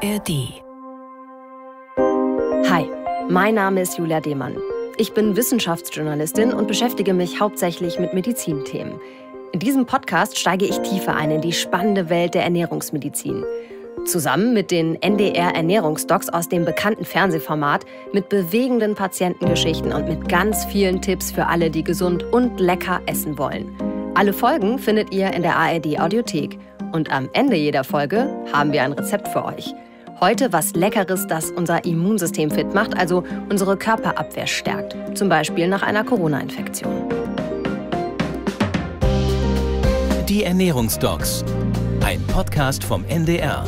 ARD. Hi, mein Name ist Julia Demann. Ich bin Wissenschaftsjournalistin und beschäftige mich hauptsächlich mit Medizinthemen. In diesem Podcast steige ich tiefer ein in die spannende Welt der Ernährungsmedizin. Zusammen mit den NDR-Ernährungsdocs aus dem bekannten Fernsehformat, mit bewegenden Patientengeschichten und mit ganz vielen Tipps für alle, die gesund und lecker essen wollen. Alle Folgen findet ihr in der ARD-Audiothek. Und am Ende jeder Folge haben wir ein Rezept für euch. Heute was Leckeres, das unser Immunsystem fit macht, also unsere Körperabwehr stärkt. Zum Beispiel nach einer Corona-Infektion. Die Ernährungsdocs. Ein Podcast vom NDR.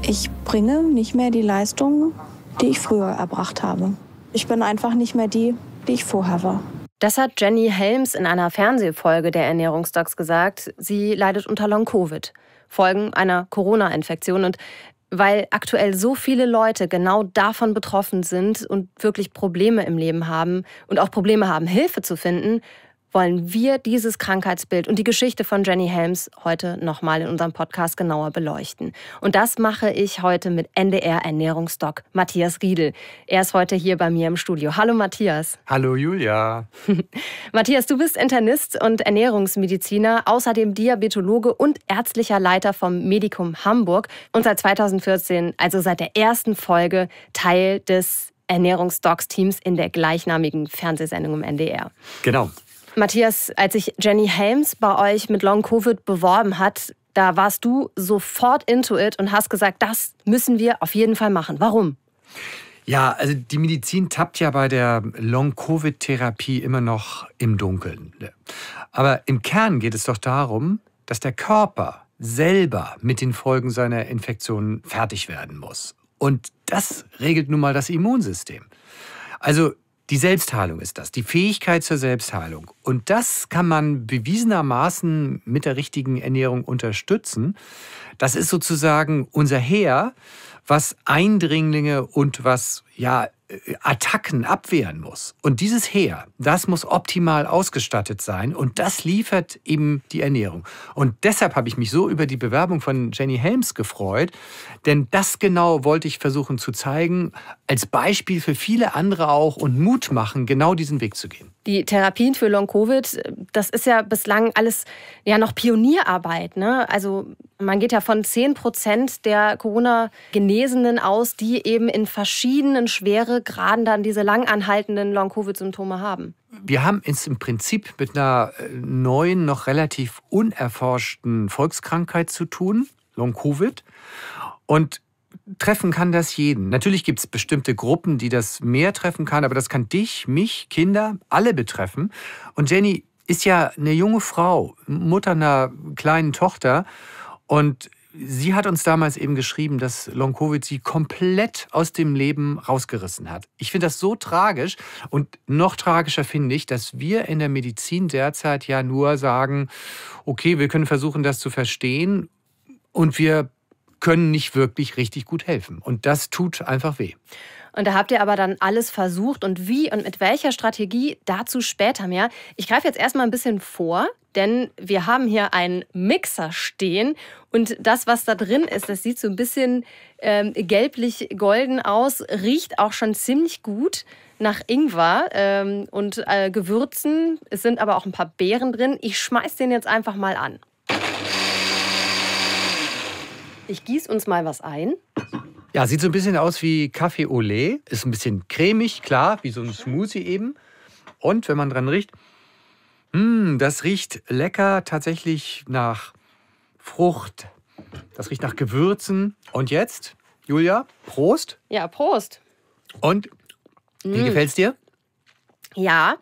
Ich bringe nicht mehr die Leistung, die ich früher erbracht habe. Ich bin einfach nicht mehr die, die ich vorher war. Das hat Jenny Helms in einer Fernsehfolge der Ernährungsdocs gesagt. Sie leidet unter Long-Covid. Folgen einer Corona-Infektion. Und weil aktuell so viele Leute genau davon betroffen sind und wirklich Probleme im Leben haben und auch Probleme haben, Hilfe zu finden, wollen wir dieses Krankheitsbild und die Geschichte von Jenny Helms heute nochmal in unserem Podcast genauer beleuchten. Und das mache ich heute mit NDR Ernährungsdoc Matthias Riedel. Er ist heute hier bei mir im Studio. Hallo Matthias. Hallo Julia. Matthias, du bist Internist und Ernährungsmediziner, außerdem Diabetologe und ärztlicher Leiter vom Medikum Hamburg und seit 2014, also seit der ersten Folge, Teil des Ernährungsdocs-Teams in der gleichnamigen Fernsehsendung im NDR. Genau. Matthias, als sich Jenny Helms bei euch mit Long Covid beworben hat, da warst du sofort into it und hast gesagt, das müssen wir auf jeden Fall machen. Warum? Ja, also die Medizin tappt ja bei der Long-Covid-Therapie immer noch im Dunkeln. Aber im Kern geht es doch darum, dass der Körper selber mit den Folgen seiner Infektionen fertig werden muss. Und das regelt nun mal das Immunsystem. Also die Selbstheilung ist das, die Fähigkeit zur Selbstheilung. Und das kann man bewiesenermaßen mit der richtigen Ernährung unterstützen. Das ist sozusagen unser Heer, was Eindringlinge und was ja, äh, Attacken abwehren muss. Und dieses Heer, das muss optimal ausgestattet sein und das liefert eben die Ernährung. Und deshalb habe ich mich so über die Bewerbung von Jenny Helms gefreut, denn das genau wollte ich versuchen zu zeigen, als Beispiel für viele andere auch und Mut machen, genau diesen Weg zu gehen. Die Therapien für Long-Covid, das ist ja bislang alles ja noch Pionierarbeit. Ne? Also man geht ja von 10 Prozent der Corona-Genesenen aus, die eben in verschiedenen schwere Graden dann diese langanhaltenden Long-Covid-Symptome haben? Wir haben es im Prinzip mit einer äh, neuen, noch relativ unerforschten Volkskrankheit zu tun, Long-Covid. Und treffen kann das jeden. Natürlich gibt es bestimmte Gruppen, die das mehr treffen kann, aber das kann dich, mich, Kinder, alle betreffen. Und Jenny ist ja eine junge Frau, Mutter einer kleinen Tochter. Und Sie hat uns damals eben geschrieben, dass Long Covid sie komplett aus dem Leben rausgerissen hat. Ich finde das so tragisch und noch tragischer finde ich, dass wir in der Medizin derzeit ja nur sagen, okay, wir können versuchen, das zu verstehen und wir können nicht wirklich richtig gut helfen. Und das tut einfach weh. Und da habt ihr aber dann alles versucht und wie und mit welcher Strategie dazu später mehr. Ich greife jetzt erstmal ein bisschen vor denn wir haben hier einen Mixer stehen und das, was da drin ist, das sieht so ein bisschen ähm, gelblich-golden aus, riecht auch schon ziemlich gut nach Ingwer ähm, und äh, Gewürzen. Es sind aber auch ein paar Beeren drin. Ich schmeiß den jetzt einfach mal an. Ich gieße uns mal was ein. Ja, sieht so ein bisschen aus wie Kaffee au lait. Ist ein bisschen cremig, klar, wie so ein Smoothie eben. Und wenn man dran riecht, hm, das riecht lecker tatsächlich nach Frucht. Das riecht nach Gewürzen. Und jetzt, Julia, Prost. Ja, Prost. Und wie mm. Hm. es dir? Ja,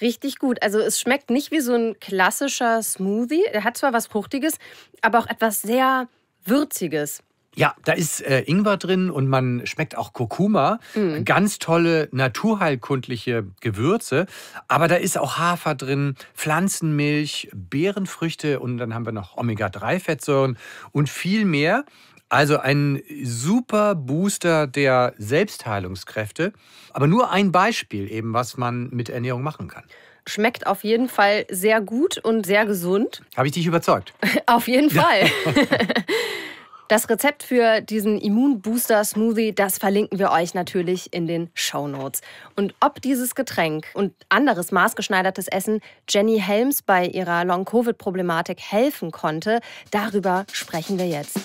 richtig gut. Also es schmeckt nicht wie so ein klassischer Smoothie. Er hat zwar was Fruchtiges, aber auch etwas sehr Würziges. Ja, da ist äh, Ingwer drin und man schmeckt auch Kurkuma. Mhm. Ganz tolle naturheilkundliche Gewürze. Aber da ist auch Hafer drin, Pflanzenmilch, Beerenfrüchte und dann haben wir noch Omega-3-Fettsäuren und viel mehr. Also ein super Booster der Selbstheilungskräfte. Aber nur ein Beispiel eben, was man mit Ernährung machen kann. Schmeckt auf jeden Fall sehr gut und sehr gesund. Habe ich dich überzeugt? auf jeden Fall. Das Rezept für diesen Immunbooster-Smoothie, das verlinken wir euch natürlich in den Show Notes. Und ob dieses Getränk und anderes maßgeschneidertes Essen Jenny Helms bei ihrer Long-Covid-Problematik helfen konnte, darüber sprechen wir jetzt.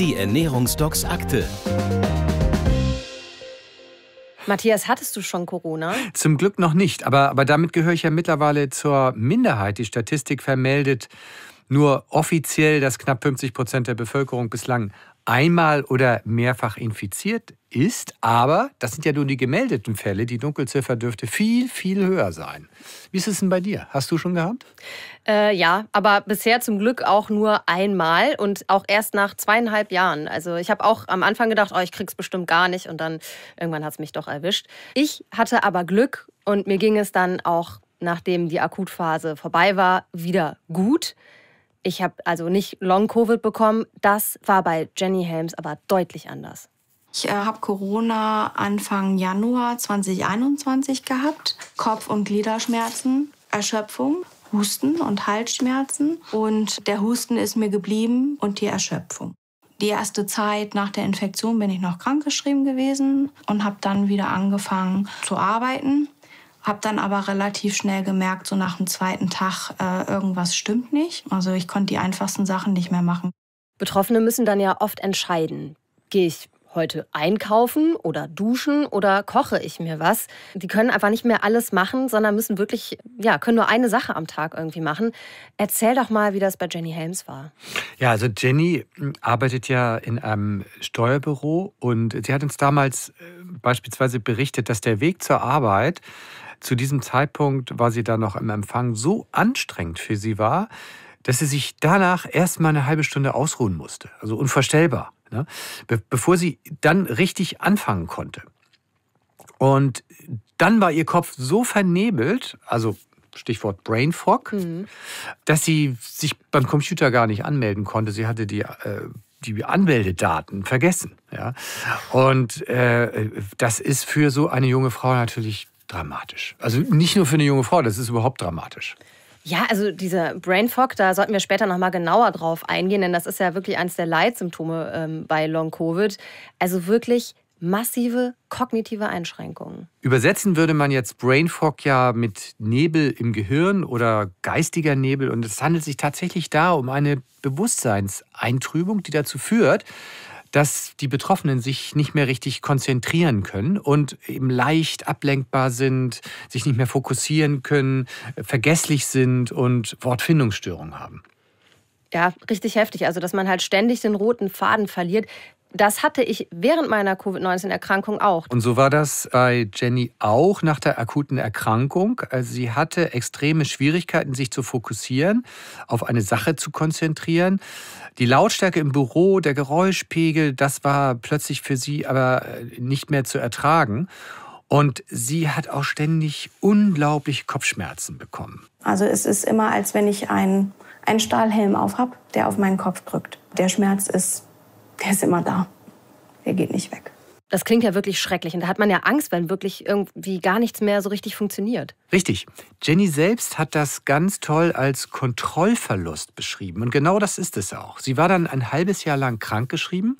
Die Ernährungsdocs Akte. Matthias, hattest du schon Corona? Zum Glück noch nicht, aber, aber damit gehöre ich ja mittlerweile zur Minderheit. Die Statistik vermeldet nur offiziell, dass knapp 50 Prozent der Bevölkerung bislang einmal oder mehrfach infiziert ist. Aber das sind ja nur die gemeldeten Fälle. Die Dunkelziffer dürfte viel, viel höher sein. Wie ist es denn bei dir? Hast du schon gehabt? Äh, ja, aber bisher zum Glück auch nur einmal und auch erst nach zweieinhalb Jahren. Also ich habe auch am Anfang gedacht, oh, ich krieg's bestimmt gar nicht und dann irgendwann hat es mich doch erwischt. Ich hatte aber Glück und mir ging es dann auch, nachdem die Akutphase vorbei war, wieder gut. Ich habe also nicht Long-Covid bekommen. Das war bei Jenny Helms aber deutlich anders. Ich äh, habe Corona Anfang Januar 2021 gehabt. Kopf- und Gliederschmerzen, Erschöpfung, Husten und Halsschmerzen. Und der Husten ist mir geblieben und die Erschöpfung. Die erste Zeit nach der Infektion bin ich noch krankgeschrieben gewesen und habe dann wieder angefangen zu arbeiten. Habe dann aber relativ schnell gemerkt, so nach dem zweiten Tag, äh, irgendwas stimmt nicht. Also ich konnte die einfachsten Sachen nicht mehr machen. Betroffene müssen dann ja oft entscheiden, gehe ich heute einkaufen oder duschen oder koche ich mir was. Die können einfach nicht mehr alles machen, sondern müssen wirklich, ja, können nur eine Sache am Tag irgendwie machen. Erzähl doch mal, wie das bei Jenny Helms war. Ja, also Jenny hm, arbeitet ja in einem Steuerbüro und sie hat uns damals äh, beispielsweise berichtet, dass der Weg zur Arbeit zu diesem Zeitpunkt war sie dann noch im Empfang, so anstrengend für sie war, dass sie sich danach erst mal eine halbe Stunde ausruhen musste. Also unvorstellbar, ne? Be bevor sie dann richtig anfangen konnte. Und dann war ihr Kopf so vernebelt, also Stichwort Brain Fog, mhm. dass sie sich beim Computer gar nicht anmelden konnte. Sie hatte die, äh, die Anmeldedaten vergessen. Ja? Und äh, das ist für so eine junge Frau natürlich dramatisch. Also nicht nur für eine junge Frau, das ist überhaupt dramatisch. Ja, also dieser Brain Fog, da sollten wir später nochmal genauer drauf eingehen, denn das ist ja wirklich eines der Leitsymptome ähm, bei Long Covid. Also wirklich massive kognitive Einschränkungen. Übersetzen würde man jetzt Brain Fog ja mit Nebel im Gehirn oder geistiger Nebel. Und es handelt sich tatsächlich da um eine Bewusstseinseintrübung, die dazu führt, dass die Betroffenen sich nicht mehr richtig konzentrieren können und eben leicht ablenkbar sind, sich nicht mehr fokussieren können, äh, vergesslich sind und Wortfindungsstörungen haben. Ja, richtig heftig. Also, dass man halt ständig den roten Faden verliert. Das hatte ich während meiner Covid-19-Erkrankung auch. Und so war das bei Jenny auch nach der akuten Erkrankung. Also sie hatte extreme Schwierigkeiten, sich zu fokussieren, auf eine Sache zu konzentrieren. Die Lautstärke im Büro, der Geräuschpegel, das war plötzlich für sie aber äh, nicht mehr zu ertragen. Und sie hat auch ständig unglaublich Kopfschmerzen bekommen. Also es ist immer, als wenn ich einen, einen Stahlhelm aufhab, der auf meinen Kopf drückt. Der Schmerz ist der ist immer da. Der geht nicht weg. Das klingt ja wirklich schrecklich. Und da hat man ja Angst, wenn wirklich irgendwie gar nichts mehr so richtig funktioniert. Richtig. Jenny selbst hat das ganz toll als Kontrollverlust beschrieben. Und genau das ist es auch. Sie war dann ein halbes Jahr lang krankgeschrieben,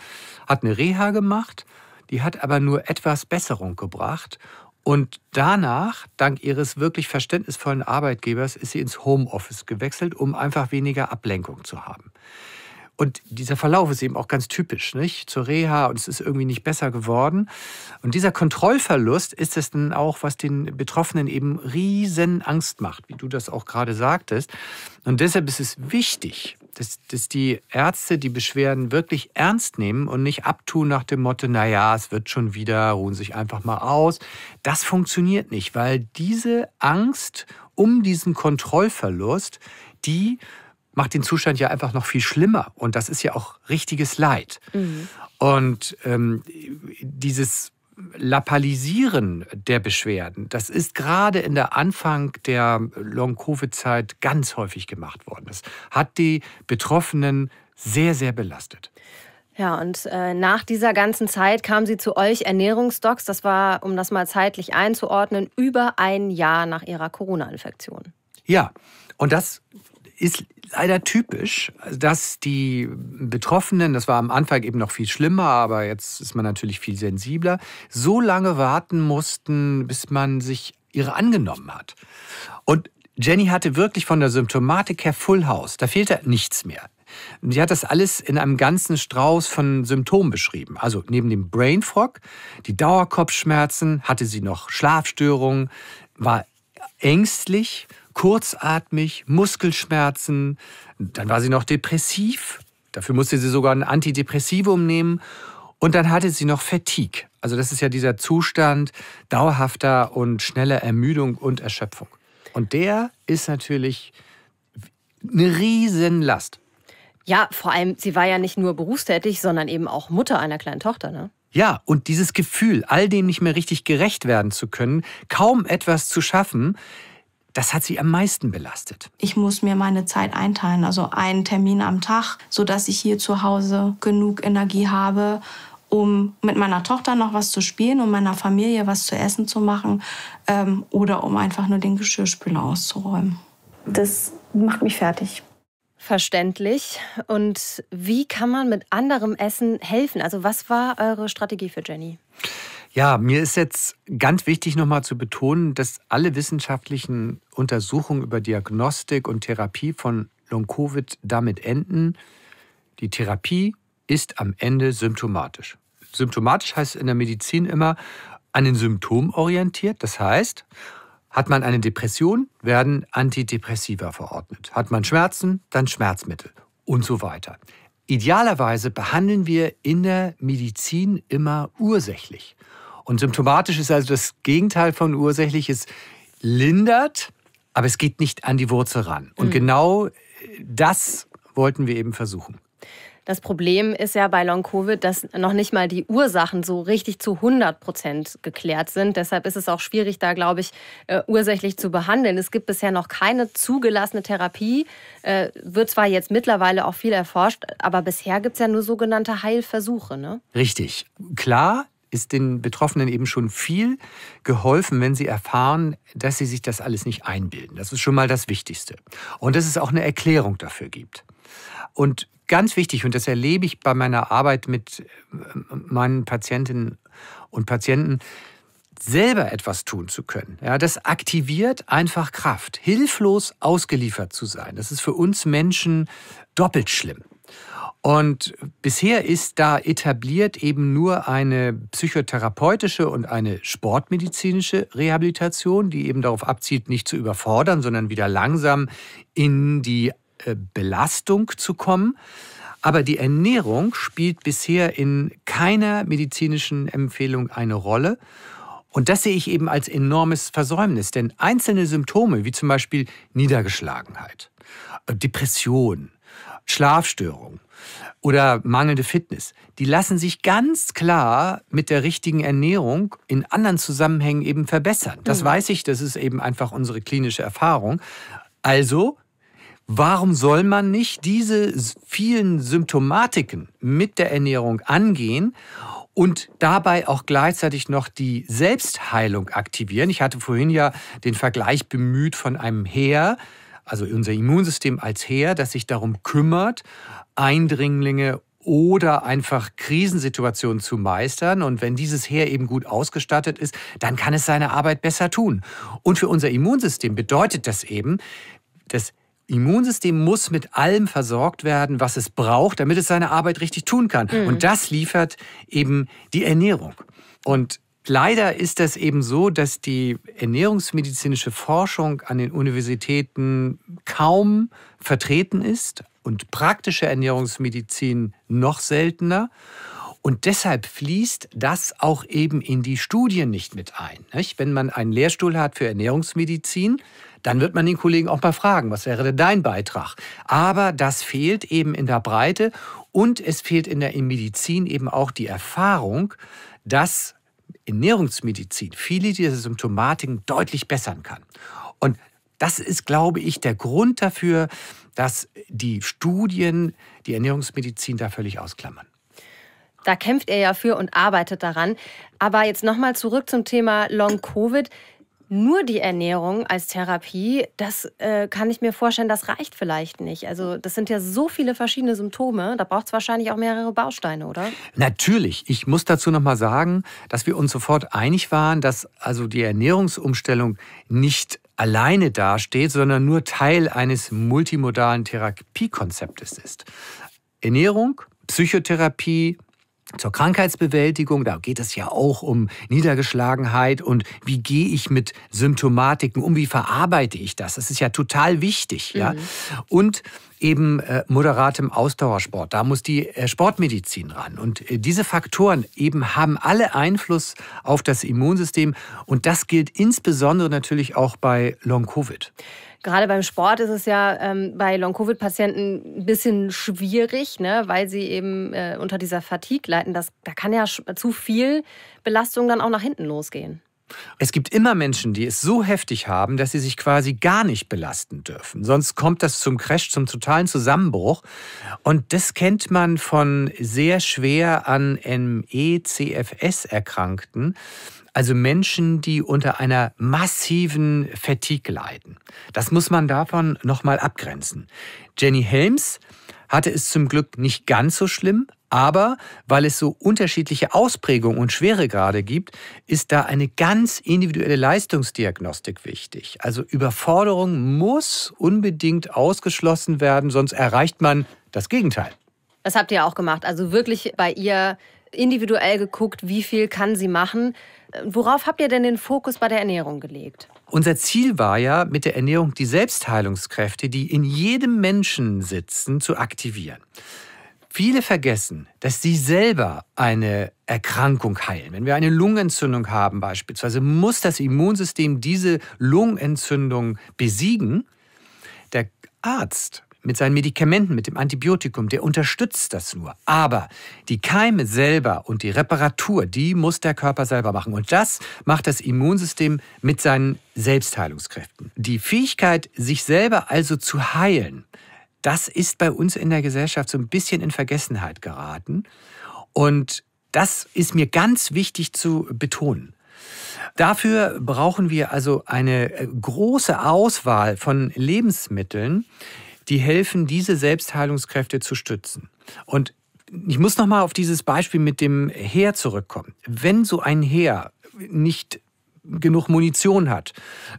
hat eine Reha gemacht, die hat aber nur etwas Besserung gebracht. Und danach, dank ihres wirklich verständnisvollen Arbeitgebers, ist sie ins Homeoffice gewechselt, um einfach weniger Ablenkung zu haben. Und dieser Verlauf ist eben auch ganz typisch, nicht? Zur Reha und es ist irgendwie nicht besser geworden. Und dieser Kontrollverlust ist es dann auch, was den Betroffenen eben riesen Angst macht, wie du das auch gerade sagtest. Und deshalb ist es wichtig, dass, dass die Ärzte die Beschwerden wirklich ernst nehmen und nicht abtun nach dem Motto, naja, es wird schon wieder, ruhen sich einfach mal aus. Das funktioniert nicht, weil diese Angst um diesen Kontrollverlust, die macht den Zustand ja einfach noch viel schlimmer. Und das ist ja auch richtiges Leid. Mhm. Und ähm, dieses Lappalisieren der Beschwerden, das ist gerade in der Anfang der Long-Covid-Zeit ganz häufig gemacht worden. Das hat die Betroffenen sehr, sehr belastet. Ja, und äh, nach dieser ganzen Zeit kam sie zu euch Ernährungsdocs. Das war, um das mal zeitlich einzuordnen, über ein Jahr nach ihrer Corona-Infektion. Ja, und das ist leider typisch, dass die Betroffenen, das war am Anfang eben noch viel schlimmer, aber jetzt ist man natürlich viel sensibler, so lange warten mussten, bis man sich ihre angenommen hat. Und Jenny hatte wirklich von der Symptomatik her Full House. Da fehlte nichts mehr. Sie hat das alles in einem ganzen Strauß von Symptomen beschrieben. Also neben dem Brain Frog, die Dauerkopfschmerzen, hatte sie noch Schlafstörungen, war ängstlich, kurzatmig, Muskelschmerzen. Dann war sie noch depressiv. Dafür musste sie sogar ein Antidepressivum nehmen. Und dann hatte sie noch Fatigue. Also das ist ja dieser Zustand dauerhafter und schneller Ermüdung und Erschöpfung. Und der ist natürlich eine Riesenlast. Ja, vor allem, sie war ja nicht nur berufstätig, sondern eben auch Mutter einer kleinen Tochter, ne? Ja, und dieses Gefühl, all dem nicht mehr richtig gerecht werden zu können, kaum etwas zu schaffen, das hat sie am meisten belastet. Ich muss mir meine Zeit einteilen, also einen Termin am Tag, sodass ich hier zu Hause genug Energie habe, um mit meiner Tochter noch was zu spielen, um meiner Familie was zu essen zu machen ähm, oder um einfach nur den Geschirrspüler auszuräumen. Das macht mich fertig. Verständlich. Und wie kann man mit anderem Essen helfen? Also was war eure Strategie für Jenny? Ja, mir ist jetzt ganz wichtig nochmal zu betonen, dass alle wissenschaftlichen Untersuchungen über Diagnostik und Therapie von Long-Covid damit enden, die Therapie ist am Ende symptomatisch. Symptomatisch heißt in der Medizin immer an den Symptomen orientiert. Das heißt, hat man eine Depression, werden Antidepressiva verordnet. Hat man Schmerzen, dann Schmerzmittel und so weiter. Idealerweise behandeln wir in der Medizin immer ursächlich. Und symptomatisch ist also das Gegenteil von ursächlich, es lindert, aber es geht nicht an die Wurzel ran. Und mhm. genau äh, das wollten wir eben versuchen. Das Problem ist ja bei Long-Covid, dass noch nicht mal die Ursachen so richtig zu 100 Prozent geklärt sind. Deshalb ist es auch schwierig, da, glaube ich, äh, ursächlich zu behandeln. Es gibt bisher noch keine zugelassene Therapie. Äh, wird zwar jetzt mittlerweile auch viel erforscht, aber bisher gibt es ja nur sogenannte Heilversuche. Ne? Richtig. Klar, ist den Betroffenen eben schon viel geholfen, wenn sie erfahren, dass sie sich das alles nicht einbilden. Das ist schon mal das Wichtigste. Und dass es auch eine Erklärung dafür gibt. Und ganz wichtig, und das erlebe ich bei meiner Arbeit mit ähm, meinen Patientinnen und Patienten, selber etwas tun zu können. Ja, das aktiviert einfach Kraft. Hilflos ausgeliefert zu sein, das ist für uns Menschen doppelt schlimm. Und bisher ist da etabliert eben nur eine psychotherapeutische und eine sportmedizinische Rehabilitation, die eben darauf abzielt, nicht zu überfordern, sondern wieder langsam in die äh, Belastung zu kommen. Aber die Ernährung spielt bisher in keiner medizinischen Empfehlung eine Rolle. Und das sehe ich eben als enormes Versäumnis, denn einzelne Symptome, wie zum Beispiel Niedergeschlagenheit, äh, Depression, Schlafstörung, oder mangelnde Fitness, die lassen sich ganz klar mit der richtigen Ernährung in anderen Zusammenhängen eben verbessern. Das mhm. weiß ich, das ist eben einfach unsere klinische Erfahrung. Also, warum soll man nicht diese vielen Symptomatiken mit der Ernährung angehen und dabei auch gleichzeitig noch die Selbstheilung aktivieren? Ich hatte vorhin ja den Vergleich bemüht von einem Heer, also unser Immunsystem als Heer, das sich darum kümmert, Eindringlinge oder einfach Krisensituationen zu meistern. Und wenn dieses Heer eben gut ausgestattet ist, dann kann es seine Arbeit besser tun. Und für unser Immunsystem bedeutet das eben, das Immunsystem muss mit allem versorgt werden, was es braucht, damit es seine Arbeit richtig tun kann. Mhm. Und das liefert eben die Ernährung. Und Leider ist das eben so, dass die ernährungsmedizinische Forschung an den Universitäten kaum vertreten ist, und praktische Ernährungsmedizin noch seltener. Und deshalb fließt das auch eben in die Studien nicht mit ein. Wenn man einen Lehrstuhl hat für Ernährungsmedizin, dann wird man den Kollegen auch mal fragen, was wäre denn dein Beitrag? Aber das fehlt eben in der Breite und es fehlt in der Medizin eben auch die Erfahrung, dass Ernährungsmedizin viele dieser Symptomatiken deutlich bessern kann. Und das ist, glaube ich, der Grund dafür, dass die Studien die Ernährungsmedizin da völlig ausklammern. Da kämpft er ja für und arbeitet daran. Aber jetzt nochmal zurück zum Thema Long-Covid. Nur die Ernährung als Therapie, das äh, kann ich mir vorstellen, das reicht vielleicht nicht. Also das sind ja so viele verschiedene Symptome, da braucht es wahrscheinlich auch mehrere Bausteine, oder? Natürlich. Ich muss dazu nochmal sagen, dass wir uns sofort einig waren, dass also die Ernährungsumstellung nicht alleine dasteht, sondern nur Teil eines multimodalen Therapiekonzeptes ist. Ernährung, Psychotherapie, zur Krankheitsbewältigung, da geht es ja auch um Niedergeschlagenheit und wie gehe ich mit Symptomatiken um, wie verarbeite ich das? Das ist ja total wichtig, mhm. Und eben äh, moderatem Ausdauersport. Da muss die äh, Sportmedizin ran. Und äh, diese Faktoren eben haben alle Einfluss auf das Immunsystem. Und das gilt insbesondere natürlich auch bei Long-Covid. Gerade beim Sport ist es ja ähm, bei Long-Covid-Patienten ein bisschen schwierig, ne, weil sie eben äh, unter dieser Fatigue leiden. Das, da kann ja zu viel Belastung dann auch nach hinten losgehen. Es gibt immer Menschen, die es so heftig haben, dass sie sich quasi gar nicht belasten dürfen. Sonst kommt das zum Crash, zum totalen Zusammenbruch. Und das kennt man von sehr schwer an ME-CFS-Erkrankten. Also Menschen, die unter einer massiven Fatigue leiden. Das muss man davon nochmal abgrenzen. Jenny Helms hatte es zum Glück nicht ganz so schlimm, aber weil es so unterschiedliche Ausprägungen und Schweregrade gibt, ist da eine ganz individuelle Leistungsdiagnostik wichtig. Also Überforderung muss unbedingt ausgeschlossen werden, sonst erreicht man das Gegenteil. Das habt ihr auch gemacht. Also wirklich bei ihr individuell geguckt, wie viel kann sie machen. Worauf habt ihr denn den Fokus bei der Ernährung gelegt? Unser Ziel war ja, mit der Ernährung die Selbstheilungskräfte, die in jedem Menschen sitzen, zu aktivieren. Viele vergessen, dass sie selber eine Erkrankung heilen. Wenn wir eine Lungenentzündung haben beispielsweise, muss das Immunsystem diese Lungenentzündung besiegen. Der Arzt mit seinen Medikamenten, mit dem Antibiotikum, der unterstützt das nur. Aber die Keime selber und die Reparatur, die muss der Körper selber machen. Und das macht das Immunsystem mit seinen Selbstheilungskräften. Die Fähigkeit, sich selber also zu heilen, das ist bei uns in der Gesellschaft so ein bisschen in Vergessenheit geraten. Und das ist mir ganz wichtig zu betonen. Dafür brauchen wir also eine äh, große Auswahl von Lebensmitteln, die helfen, diese Selbstheilungskräfte zu stützen. Und ich muss nochmal auf dieses Beispiel mit dem Heer zurückkommen. Wenn so ein Heer nicht genug Munition hat,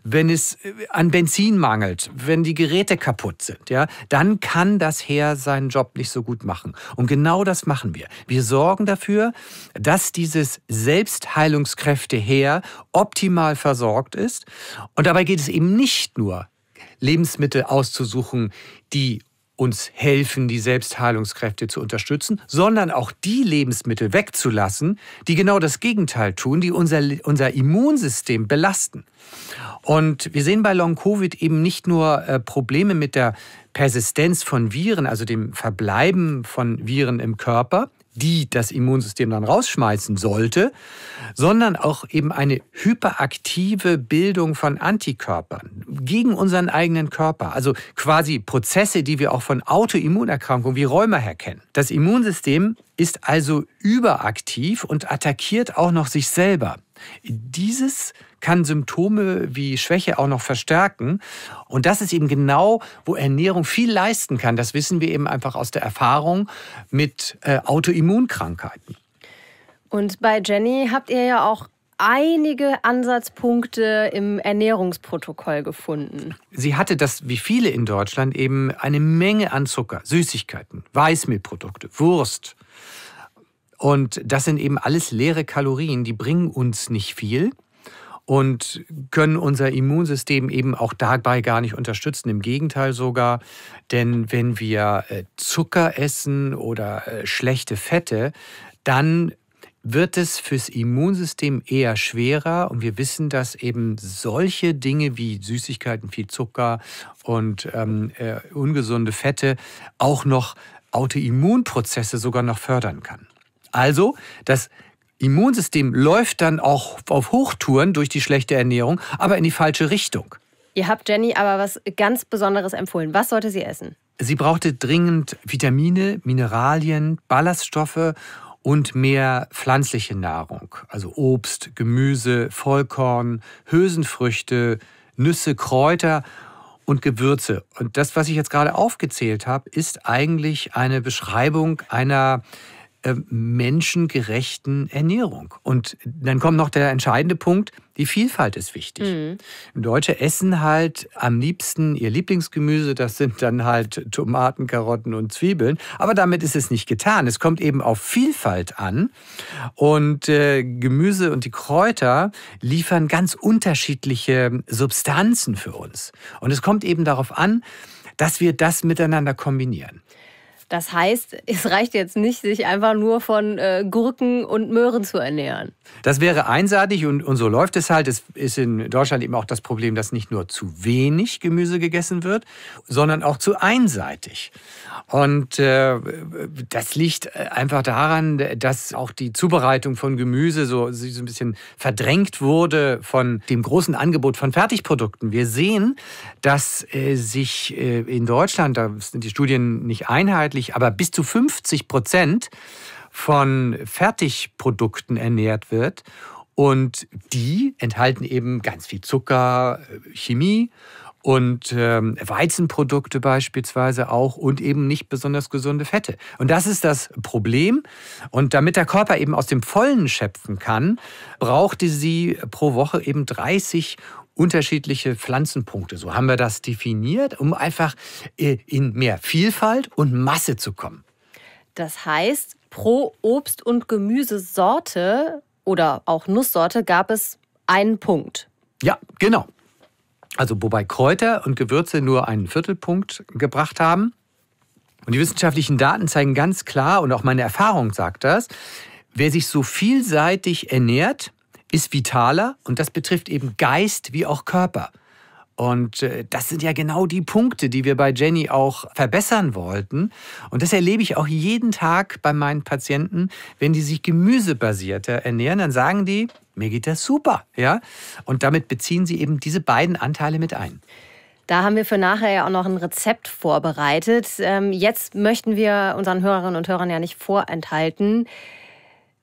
wenn es äh, an Benzin mangelt, wenn die Geräte kaputt sind, ja, dann kann das Heer seinen Job nicht so gut machen. Und genau das machen wir. Wir sorgen dafür, dass dieses Selbstheilungskräfteheer optimal versorgt ist. Und dabei geht es eben nicht nur Lebensmittel auszusuchen, die uns helfen, die Selbstheilungskräfte zu unterstützen, sondern auch die Lebensmittel wegzulassen, die genau das Gegenteil tun, die unser, unser Immunsystem belasten. Und wir sehen bei Long-Covid eben nicht nur äh, Probleme mit der Persistenz von Viren, also dem Verbleiben von Viren im Körper, die das Immunsystem dann rausschmeißen sollte, sondern auch eben eine hyperaktive Bildung von Antikörpern gegen unseren eigenen Körper. Also quasi Prozesse, die wir auch von Autoimmunerkrankungen wie Rheuma her kennen. Das Immunsystem ist also überaktiv und attackiert auch noch sich selber. Dieses kann Symptome wie Schwäche auch noch verstärken. Und das ist eben genau, wo Ernährung viel leisten kann. Das wissen wir eben einfach aus der Erfahrung mit äh, Autoimmunkrankheiten. Und bei Jenny habt ihr ja auch einige Ansatzpunkte im Ernährungsprotokoll gefunden. Sie hatte das, wie viele in Deutschland, eben eine Menge an Zucker, Süßigkeiten, Weißmehlprodukte, Wurst, und das sind eben alles leere Kalorien, die bringen uns nicht viel und können unser Immunsystem eben auch dabei gar nicht unterstützen. Im Gegenteil sogar, denn wenn wir äh, Zucker essen oder äh, schlechte Fette, dann wird es fürs Immunsystem eher schwerer und wir wissen, dass eben solche Dinge wie Süßigkeiten, viel Zucker und ähm, äh, ungesunde Fette auch noch Autoimmunprozesse sogar noch fördern kann. Also, das Immunsystem läuft dann auch auf Hochtouren durch die schlechte Ernährung, aber in die falsche Richtung. Ihr habt Jenny aber was ganz Besonderes empfohlen. Was sollte sie essen? Sie brauchte dringend Vitamine, Mineralien, Ballaststoffe und mehr pflanzliche Nahrung, also Obst, Gemüse, Vollkorn, Hülsenfrüchte, Nüsse, Kräuter und Gewürze. Und das, was ich jetzt gerade aufgezählt habe, ist eigentlich eine Beschreibung einer äh, menschengerechten Ernährung. Und dann kommt noch der entscheidende Punkt, die Vielfalt ist wichtig. Mhm. Deutsche essen halt am liebsten ihr Lieblingsgemüse, das sind dann halt Tomaten, Karotten und Zwiebeln. Aber damit ist es nicht getan. Es kommt eben auf Vielfalt an. Und äh, Gemüse und die Kräuter liefern ganz unterschiedliche Substanzen für uns. Und es kommt eben darauf an, dass wir das miteinander kombinieren. Das heißt, es reicht jetzt nicht, sich einfach nur von äh, Gurken und Möhren zu ernähren. Das wäre einseitig und, und so läuft es halt. Es ist in Deutschland eben auch das Problem, dass nicht nur zu wenig Gemüse gegessen wird, sondern auch zu einseitig. Und äh, das liegt äh, einfach daran, dass auch die Zubereitung von Gemüse so, so ein bisschen verdrängt wurde von dem großen Angebot von Fertigprodukten. Wir sehen, dass äh, sich äh, in Deutschland, da sind die Studien nicht einheitlich, unterschiedlich, aber bis zu 50 Prozent von Fertigprodukten ernährt wird. Und die enthalten eben ganz viel Zucker, äh, Chemie und ähm, Weizenprodukte beispielsweise auch und eben nicht besonders gesunde Fette. Und das ist das Problem. Und damit der Körper eben aus dem Vollen schöpfen kann, brauchte sie pro Woche eben 30 unterschiedliche Pflanzenpunkte. So haben wir das definiert, um einfach äh, in mehr Vielfalt und Masse zu kommen. Das heißt, pro Obst- und Gemüsesorte oder auch Nusssorte gab es einen Punkt. Ja, genau. Also wobei Kräuter und Gewürze nur einen Viertelpunkt gebracht haben. Und die wissenschaftlichen Daten zeigen ganz klar, und auch meine Erfahrung sagt das, wer sich so vielseitig ernährt, ist vitaler und das betrifft eben Geist wie auch Körper. Und äh, das sind ja genau die Punkte, die wir bei Jenny auch verbessern wollten. Und das erlebe ich auch jeden Tag bei meinen Patienten, wenn die sich gemüsebasierter ernähren, dann sagen die, mir geht das super. Ja? Und damit beziehen sie eben diese beiden Anteile mit ein. Da haben wir für nachher ja auch noch ein Rezept vorbereitet. Ähm, jetzt möchten wir unseren Hörerinnen und Hörern ja nicht vorenthalten,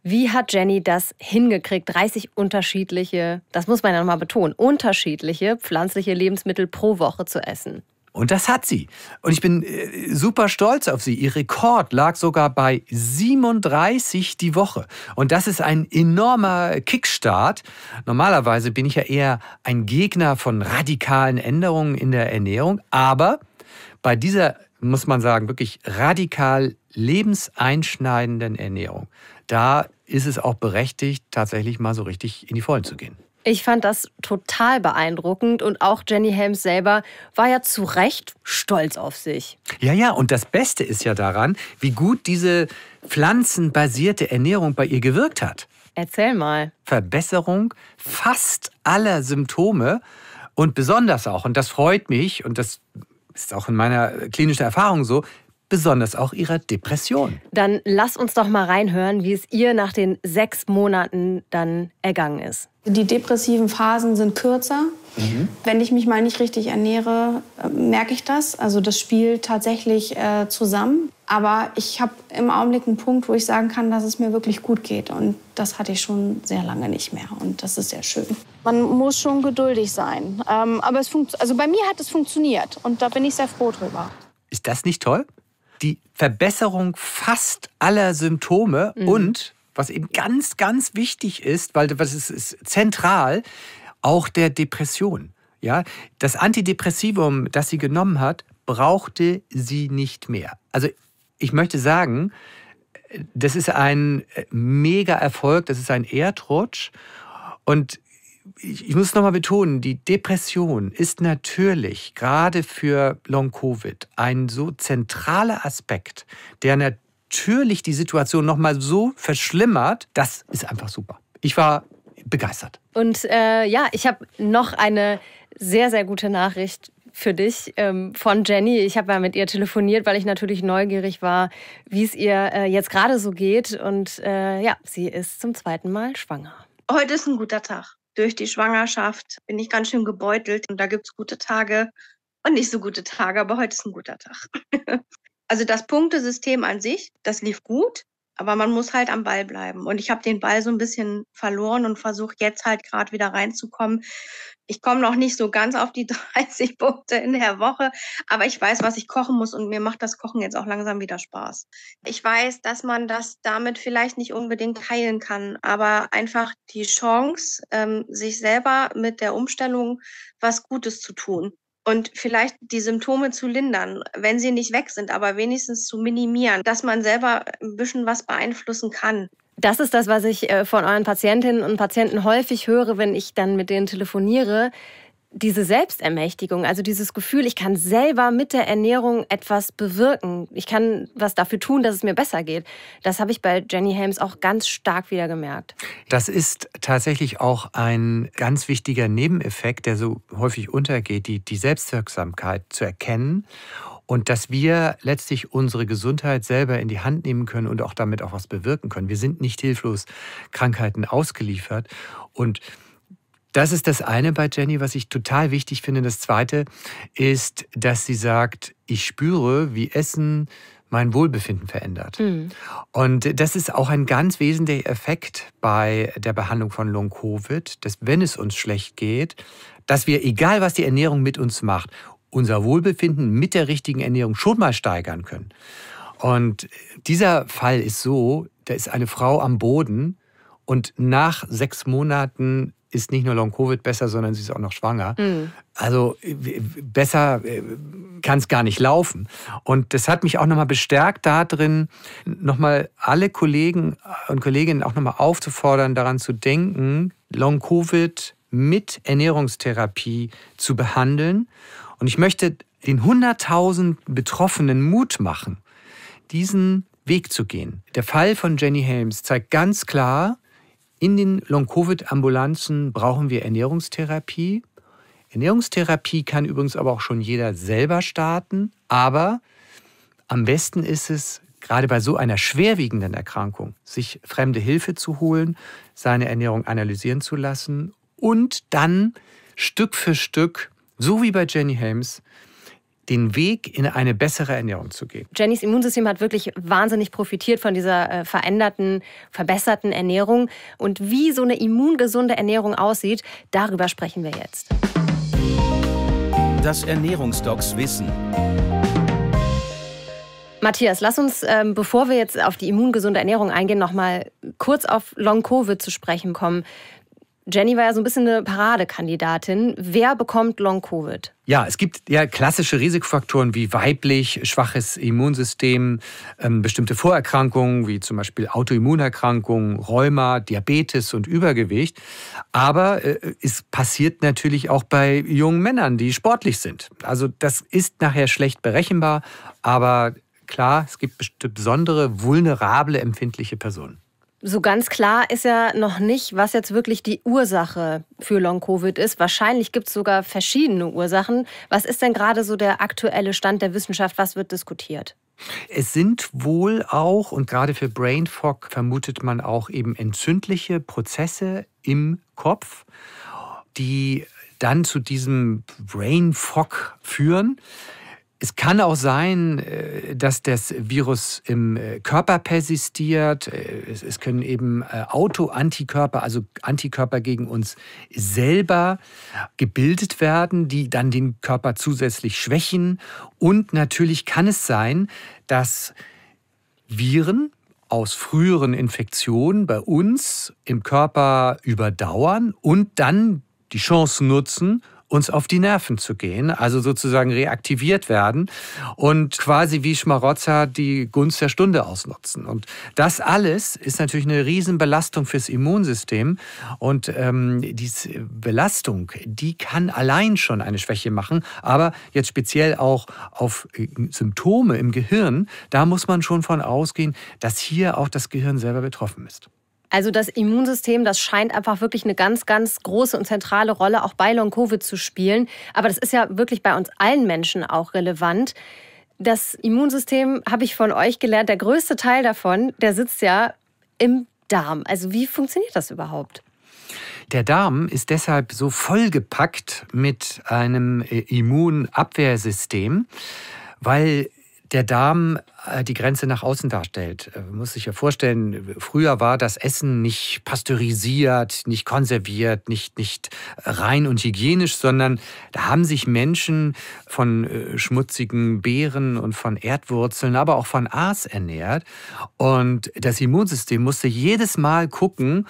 wie hat Jenny das hingekriegt, 30 unterschiedliche, das muss man ja nochmal betonen, unterschiedliche pflanzliche Lebensmittel pro Woche zu essen? Und das hat sie. Und ich bin äh, super stolz auf sie. Ihr Rekord lag sogar bei 37 die Woche. Und das ist ein enormer Kickstart. Normalerweise bin ich ja eher ein Gegner von radikalen Änderungen in der Ernährung. Aber bei dieser, muss man sagen, wirklich radikal lebenseinschneidenden Ernährung da ist es auch berechtigt, tatsächlich mal so richtig in die Vollen zu gehen. Ich fand das total beeindruckend und auch Jenny Helms selber war ja zu Recht stolz auf sich. Ja, ja, und das Beste ist ja daran, wie gut diese pflanzenbasierte Ernährung bei ihr gewirkt hat. Erzähl mal. Verbesserung fast aller Symptome und besonders auch, und das freut mich und das ist auch in meiner klinischen Erfahrung so, besonders auch ihrer Depression. Dann lass uns doch mal reinhören, wie es ihr nach den sechs Monaten dann ergangen ist. Die depressiven Phasen sind kürzer. Mhm. Wenn ich mich mal nicht richtig ernähre, merke ich das. Also das spielt tatsächlich äh, zusammen. Aber ich habe im Augenblick einen Punkt, wo ich sagen kann, dass es mir wirklich gut geht. Und das hatte ich schon sehr lange nicht mehr. Und das ist sehr schön. Man muss schon geduldig sein. Ähm, aber es funkt also bei mir hat es funktioniert. Und da bin ich sehr froh drüber. Ist das nicht toll? die Verbesserung fast aller Symptome mhm. und was eben ganz, ganz wichtig ist, weil das ist, ist zentral, auch der Depression. Ja, das Antidepressivum, das sie genommen hat, brauchte sie nicht mehr. Also ich möchte sagen, das ist ein äh, mega Erfolg, das ist ein Erdrutsch. Und ich, ich muss es nochmal betonen, die Depression ist natürlich gerade für Long-Covid ein so zentraler Aspekt, der natürlich die Situation nochmal so verschlimmert. Das ist einfach super. Ich war begeistert. Und äh, ja, ich habe noch eine sehr, sehr gute Nachricht für dich ähm, von Jenny. Ich habe ja mit ihr telefoniert, weil ich natürlich neugierig war, wie es ihr äh, jetzt gerade so geht. Und äh, ja, sie ist zum zweiten Mal schwanger. Heute ist ein guter Tag durch die Schwangerschaft bin ich ganz schön gebeutelt und da gibt es gute Tage und nicht so gute Tage, aber heute ist ein guter Tag. also das Punktesystem an sich, das lief gut. Aber man muss halt am Ball bleiben. Und ich habe den Ball so ein bisschen verloren und versuche jetzt halt gerade wieder reinzukommen. Ich komme noch nicht so ganz auf die 30 Punkte in der Woche, aber ich weiß, was ich kochen muss und mir macht das Kochen jetzt auch langsam wieder Spaß. Ich weiß, dass man das damit vielleicht nicht unbedingt heilen kann, aber einfach die Chance, ähm, sich selber mit der Umstellung was Gutes zu tun und vielleicht die Symptome zu lindern, wenn sie nicht weg sind, aber wenigstens zu minimieren, dass man selber ein bisschen was beeinflussen kann. Das ist das, was ich äh, von euren Patientinnen und Patienten häufig höre, wenn ich dann mit denen telefoniere diese Selbstermächtigung, also dieses Gefühl, ich kann selber mit der Ernährung etwas bewirken, ich kann was dafür tun, dass es mir besser geht, das habe ich bei Jenny Helms auch ganz stark wieder gemerkt. Das ist tatsächlich auch ein ganz wichtiger Nebeneffekt, der so häufig untergeht, die, die Selbstwirksamkeit zu erkennen und dass wir letztlich unsere Gesundheit selber in die Hand nehmen können und auch damit auch was bewirken können. Wir sind nicht hilflos Krankheiten ausgeliefert und das ist das eine bei Jenny, was ich total wichtig finde. Das zweite ist, dass sie sagt, ich spüre, wie Essen mein Wohlbefinden verändert. Mhm. Und das ist auch ein ganz wesentlicher Effekt bei der Behandlung von Long-Covid, dass wenn es uns schlecht geht, dass wir, egal was die Ernährung mit uns macht, unser Wohlbefinden mit der richtigen Ernährung schon mal steigern können. Und dieser Fall ist so, da ist eine Frau am Boden und nach sechs Monaten ist nicht nur Long-Covid besser, sondern sie ist auch noch schwanger. Mhm. Also äh, besser äh, kann es gar nicht laufen. Und das hat mich auch nochmal bestärkt darin, nochmal alle Kollegen und Kolleginnen auch nochmal aufzufordern, daran zu denken, Long-Covid mit Ernährungstherapie zu behandeln. Und ich möchte den 100.000 Betroffenen Mut machen, diesen Weg zu gehen. Der Fall von Jenny Helms zeigt ganz klar, in den Long-Covid-Ambulanzen brauchen wir Ernährungstherapie. Ernährungstherapie kann übrigens aber auch schon jeder selber starten. Aber am besten ist es, gerade bei so einer schwerwiegenden Erkrankung, sich fremde Hilfe zu holen, seine Ernährung analysieren zu lassen und dann Stück für Stück, so wie bei Jenny Helms, den Weg in eine bessere Ernährung zu gehen. Jennys Immunsystem hat wirklich wahnsinnig profitiert von dieser äh, veränderten, verbesserten Ernährung. Und wie so eine immungesunde Ernährung aussieht, darüber sprechen wir jetzt. Das Ernährungsdocs Wissen. Matthias, lass uns, ähm, bevor wir jetzt auf die immungesunde Ernährung eingehen, nochmal kurz auf Long-Covid zu sprechen kommen. Jenny war ja so ein bisschen eine Paradekandidatin. Wer bekommt Long-Covid? Ja, es gibt ja klassische Risikofaktoren wie weiblich, schwaches Immunsystem, ähm, bestimmte Vorerkrankungen wie zum Beispiel Autoimmunerkrankungen, Rheuma, Diabetes und Übergewicht. Aber äh, es passiert natürlich auch bei jungen Männern, die sportlich sind. Also das ist nachher schlecht berechenbar, aber klar, es gibt besondere vulnerable, empfindliche Personen. So ganz klar ist ja noch nicht, was jetzt wirklich die Ursache für Long-Covid ist. Wahrscheinlich gibt es sogar verschiedene Ursachen. Was ist denn gerade so der aktuelle Stand der Wissenschaft? Was wird diskutiert? Es sind wohl auch, und gerade für Brain Fog vermutet man auch eben entzündliche Prozesse im Kopf, die dann zu diesem Brain Fog führen. Es kann auch sein, äh, dass das Virus im äh, Körper persistiert. Äh, es können eben Autoantikörper, also Antikörper gegen uns selber gebildet werden, die dann den Körper zusätzlich schwächen. Und natürlich kann es sein, dass Viren aus früheren Infektionen bei uns im Körper überdauern und dann die Chance nutzen, uns auf die Nerven zu gehen, also sozusagen reaktiviert werden und quasi wie Schmarotzer die Gunst der Stunde ausnutzen. Und das alles ist natürlich eine Riesenbelastung fürs Immunsystem und ähm, diese Belastung, die kann allein schon eine Schwäche machen, aber jetzt speziell auch auf äh, Symptome im Gehirn, da muss man schon von ausgehen, dass hier auch das Gehirn selber betroffen ist. Also das Immunsystem, das scheint einfach wirklich eine ganz, ganz große und zentrale Rolle auch bei Long-Covid zu spielen. Aber das ist ja wirklich bei uns allen Menschen auch relevant. Das Immunsystem, habe ich von euch gelernt, der größte Teil davon, der sitzt ja im Darm. Also wie funktioniert das überhaupt? Der Darm ist deshalb so vollgepackt mit einem äh, Immunabwehrsystem, weil der Darm äh, die Grenze nach außen darstellt. Äh, man muss sich ja vorstellen, früher war das Essen nicht pasteurisiert, nicht konserviert, nicht, nicht rein und hygienisch, sondern da haben sich Menschen von äh, schmutzigen Beeren und von Erdwurzeln, aber auch von Aas ernährt. Und das Immunsystem musste jedes Mal gucken,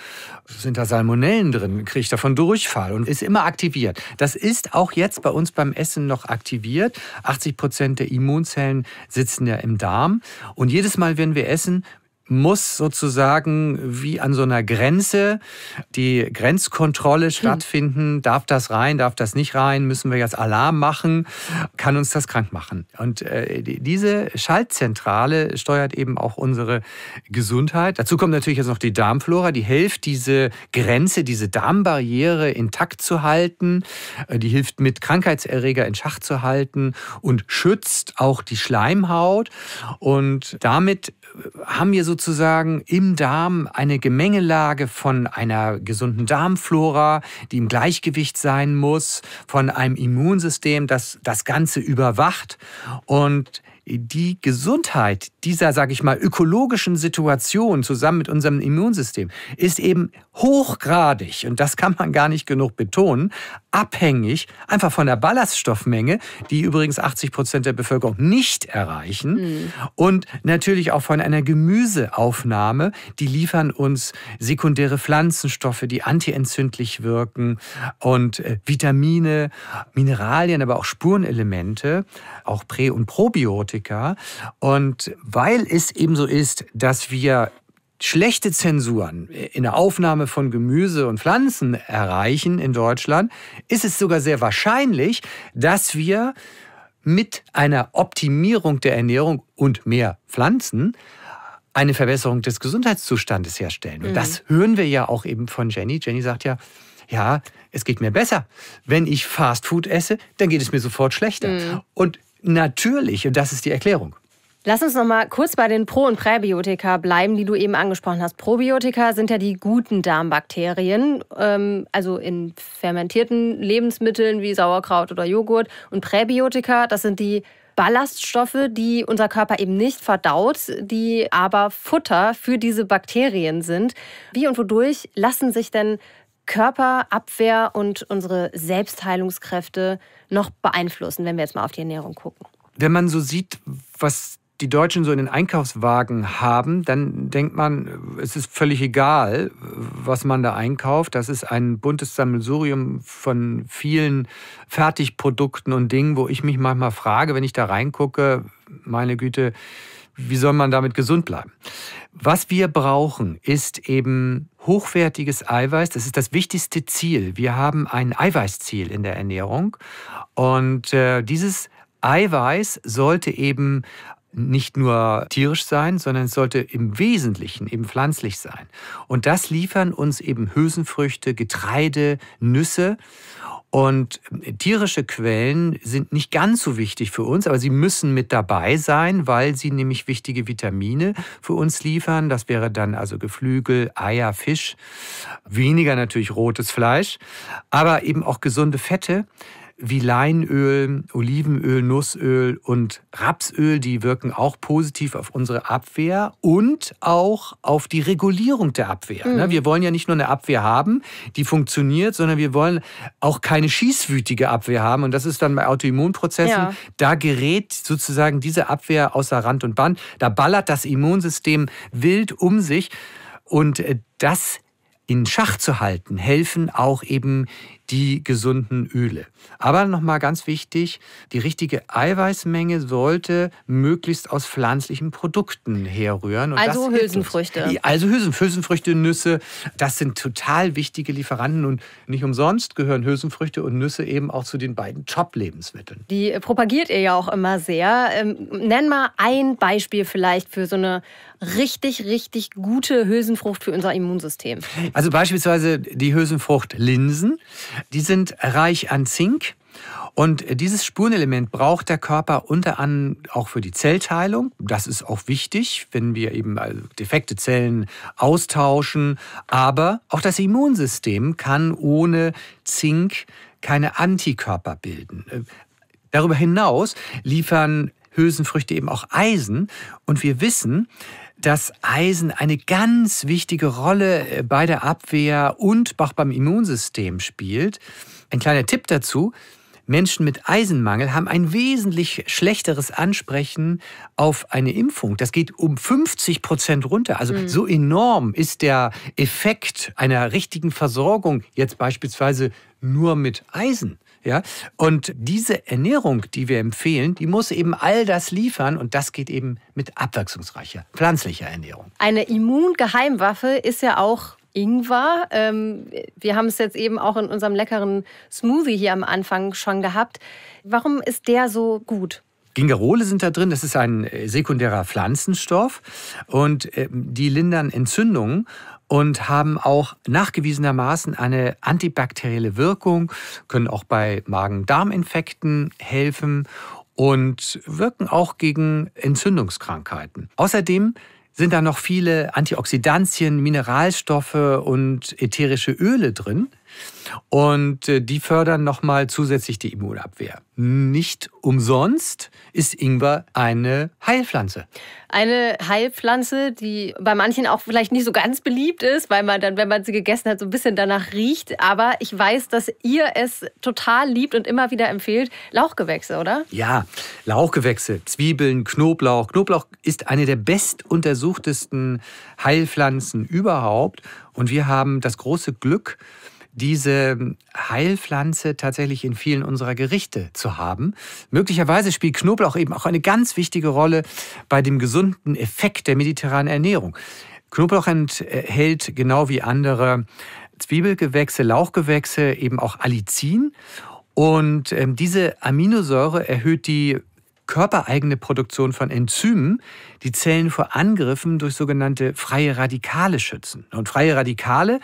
sind da Salmonellen drin, kriege ich davon Durchfall und ist immer aktiviert. Das ist auch jetzt bei uns beim Essen noch aktiviert. 80 Prozent der Immunzellen sitzen ja im Darm arm. Und jedes Mal, wenn wir essen, muss sozusagen wie an so einer Grenze die Grenzkontrolle hm. stattfinden. Hm. Darf das rein, darf das nicht rein? Müssen wir jetzt Alarm machen? Kann uns das krank machen? Und äh, diese Schaltzentrale steuert eben auch unsere Gesundheit. Dazu kommt natürlich jetzt noch die Darmflora, die hilft, diese Grenze, diese Darmbarriere intakt zu halten. Äh, die hilft mit Krankheitserreger in Schach zu halten und schützt auch die Schleimhaut. Und damit haben wir sozusagen im Darm eine Gemengelage von einer gesunden Darmflora, die im Gleichgewicht sein muss, von einem Immunsystem, das das Ganze überwacht. Und die Gesundheit dieser, sage ich mal, ökologischen Situation zusammen mit unserem Immunsystem ist eben hochgradig, und das kann man gar nicht genug betonen, abhängig einfach von der Ballaststoffmenge, die übrigens 80 Prozent der Bevölkerung nicht erreichen, mhm. und natürlich auch von einer Gemüseaufnahme, die liefern uns sekundäre Pflanzenstoffe, die antientzündlich wirken und äh, Vitamine, Mineralien, aber auch Spurenelemente, auch Prä- und Probiotika Klassiker. Und weil es eben so ist, dass wir schlechte Zensuren in der Aufnahme von Gemüse und Pflanzen erreichen in Deutschland, ist es sogar sehr wahrscheinlich, dass wir mit einer Optimierung der Ernährung und mehr Pflanzen eine Verbesserung des Gesundheitszustandes herstellen. Und mhm. das hören wir ja auch eben von Jenny. Jenny sagt ja, ja, es geht mir besser. Wenn ich Fast Food esse, dann geht es mir sofort schlechter. Mhm. Und Natürlich, und das ist die Erklärung. Lass uns noch mal kurz bei den Pro- und Präbiotika bleiben, die du eben angesprochen hast. Probiotika sind ja die guten Darmbakterien, ähm, also in fermentierten Lebensmitteln wie Sauerkraut oder Joghurt. Und Präbiotika, das sind die Ballaststoffe, die unser Körper eben nicht verdaut, die aber Futter für diese Bakterien sind. Wie und wodurch lassen sich denn Körper, Abwehr und unsere Selbstheilungskräfte äh, noch beeinflussen, wenn wir jetzt mal auf die Ernährung gucken. Wenn man so sieht, was die Deutschen so in den Einkaufswagen haben, dann denkt man, es ist völlig egal, was man da einkauft. Das ist ein buntes Sammelsurium von vielen Fertigprodukten und Dingen, wo ich mich manchmal frage, wenn ich da reingucke, meine Güte, wie soll man damit gesund bleiben? Was wir brauchen, ist eben hochwertiges Eiweiß. Das ist das wichtigste Ziel. Wir haben ein Eiweißziel in der Ernährung. Und äh, dieses Eiweiß sollte eben nicht nur tierisch sein, sondern es sollte im Wesentlichen eben pflanzlich sein. Und das liefern uns eben Hülsenfrüchte, Getreide, Nüsse. Und tierische Quellen sind nicht ganz so wichtig für uns, aber sie müssen mit dabei sein, weil sie nämlich wichtige Vitamine für uns liefern. Das wäre dann also Geflügel, Eier, Fisch, weniger natürlich rotes Fleisch, aber eben auch gesunde Fette, wie Leinöl, Olivenöl, Nussöl und Rapsöl, die wirken auch positiv auf unsere Abwehr und auch auf die Regulierung der Abwehr. Ne? Mhm. Wir wollen ja nicht nur eine Abwehr haben, die funktioniert, sondern wir wollen auch keine schießwütige Abwehr haben. Und das ist dann bei Autoimmunprozessen, ja. da gerät sozusagen diese Abwehr außer Rand und Band. Da ballert das Immunsystem wild um sich. Und äh, das in Schach zu halten, helfen auch eben die gesunden Öle. Aber nochmal ganz wichtig, die richtige Eiweißmenge sollte möglichst aus pflanzlichen Produkten herrühren. Und also Hülsenfrüchte. Also Hülsen, Hülsenfrüchte, Nüsse, das sind total wichtige Lieferanten und nicht umsonst gehören Hülsenfrüchte und Nüsse eben auch zu den beiden Top-Lebensmitteln. Die propagiert ihr ja auch immer sehr. Ähm, nenn mal ein Beispiel vielleicht für so eine richtig, richtig gute Hülsenfrucht für unser Immunsystem. Also beispielsweise die Hülsenfrucht Linsen. Die sind reich an Zink. Und dieses Spurenelement braucht der Körper unter anderem auch für die Zellteilung. Das ist auch wichtig, wenn wir eben äh, defekte Zellen austauschen. Aber auch das Immunsystem kann ohne Zink keine Antikörper bilden. Äh, darüber hinaus liefern Hülsenfrüchte eben auch Eisen. Und wir wissen, dass Eisen eine ganz wichtige Rolle äh, bei der Abwehr und auch beim Immunsystem spielt. Ein kleiner Tipp dazu. Menschen mit Eisenmangel haben ein wesentlich schlechteres Ansprechen auf eine Impfung. Das geht um 50 Prozent runter. Also mhm. so enorm ist der Effekt einer richtigen Versorgung jetzt beispielsweise nur mit Eisen. Ja? Und diese Ernährung, die wir empfehlen, die muss eben all das liefern und das geht eben mit abwechslungsreicher, pflanzlicher Ernährung. Eine Immungeheimwaffe ist ja auch Ingwer. Ähm, wir haben es jetzt eben auch in unserem leckeren Smoothie hier am Anfang schon gehabt. Warum ist der so gut? Gingerole sind da drin, das ist ein äh, sekundärer Pflanzenstoff und ähm, die lindern Entzündungen und haben auch nachgewiesenermaßen eine antibakterielle Wirkung, können auch bei Magen-Darm-Infekten helfen und wirken auch gegen Entzündungskrankheiten. Außerdem sind da noch viele Antioxidantien, Mineralstoffe und ätherische Öle drin. Und äh, die fördern nochmal zusätzlich die Immunabwehr. Nicht umsonst ist Ingwer eine Heilpflanze. Eine Heilpflanze, die bei manchen auch vielleicht nicht so ganz beliebt ist, weil man dann, wenn man sie gegessen hat, so ein bisschen danach riecht. Aber ich weiß, dass ihr es total liebt und immer wieder empfehlt. Lauchgewächse, oder? Ja, Lauchgewächse, Zwiebeln, Knoblauch. Knoblauch ist eine der bestuntersuchtesten Heilpflanzen überhaupt. Und wir haben das große Glück, diese Heilpflanze tatsächlich in vielen unserer Gerichte zu haben. Möglicherweise spielt Knoblauch eben auch eine ganz wichtige Rolle bei dem gesunden Effekt der mediterranen Ernährung. Knoblauch enthält äh, genau wie andere Zwiebelgewächse, Lauchgewächse eben auch Allicin. Und ähm, diese Aminosäure erhöht die körpereigene Produktion von Enzymen, die Zellen vor Angriffen durch sogenannte freie Radikale schützen. Und freie Radikale,